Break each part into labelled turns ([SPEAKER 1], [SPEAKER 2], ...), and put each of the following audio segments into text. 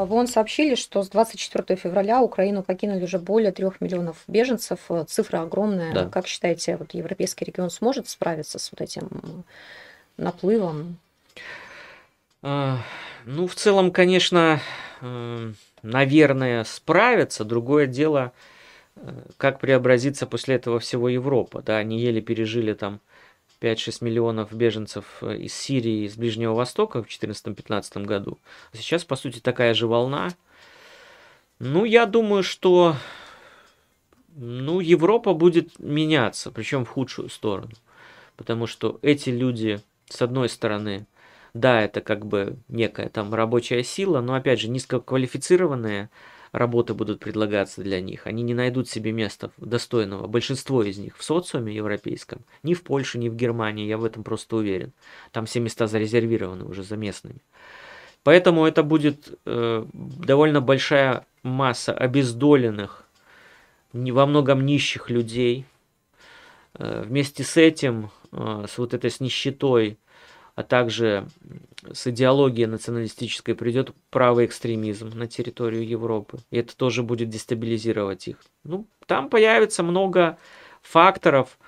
[SPEAKER 1] А, в ООН сообщили, что с 24 февраля Украину покинули уже более трех миллионов беженцев. Э, цифра огромная. Да. Как считаете, вот европейский регион сможет справиться с вот этим наплывом? А, ну, в целом, конечно, э, наверное, справится. Другое дело, э, как преобразится после этого всего Европа. Да, они еле пережили там 5-6 миллионов беженцев э, из Сирии, из Ближнего Востока в 2014-2015 году. А сейчас, по сути, такая же волна. Ну, я думаю, что ну, Европа будет меняться, причем в худшую сторону. Потому что эти люди, с одной стороны, да, это как бы некая там рабочая сила, но опять же низкоквалифицированная, работы будут предлагаться для них. Они не найдут себе места достойного, большинство из них, в социуме европейском, ни в Польше, ни в Германии, я в этом просто уверен. Там все места зарезервированы уже за местными. Поэтому это будет э, довольно большая масса обездоленных, не, во многом нищих людей. Э, вместе с этим, э, с вот этой с нищетой, а также с идеологией националистической придет правый экстремизм на территорию Европы. И это тоже будет дестабилизировать их. Ну, там появится много факторов,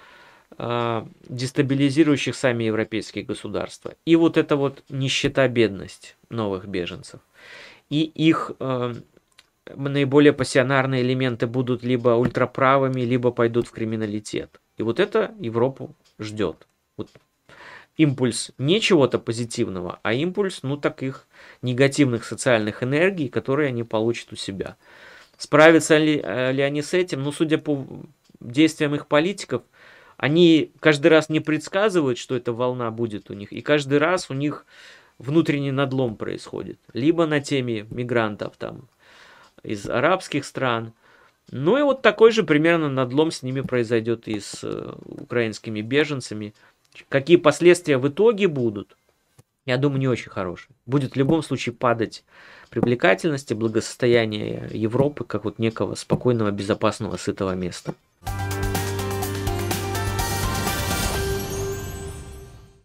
[SPEAKER 1] э, дестабилизирующих сами европейские государства. И вот это вот нищета, бедность новых беженцев. И их э, наиболее пассионарные элементы будут либо ультраправыми, либо пойдут в криминалитет. И вот это Европу ждет. Вот импульс не чего-то позитивного, а импульс, ну, таких негативных социальных энергий, которые они получат у себя. Справятся ли, э, ли они с этим? Ну, судя по действиям их политиков, они каждый раз не предсказывают, что эта волна будет у них, и каждый раз у них внутренний надлом происходит. Либо на теме мигрантов там из арабских стран – ну и вот такой же примерно надлом с ними произойдет и с э, украинскими беженцами. Какие последствия в итоге будут, я думаю, не очень хорошие. Будет в любом случае падать привлекательность и благосостояние Европы как вот некого спокойного, безопасного, сытого места.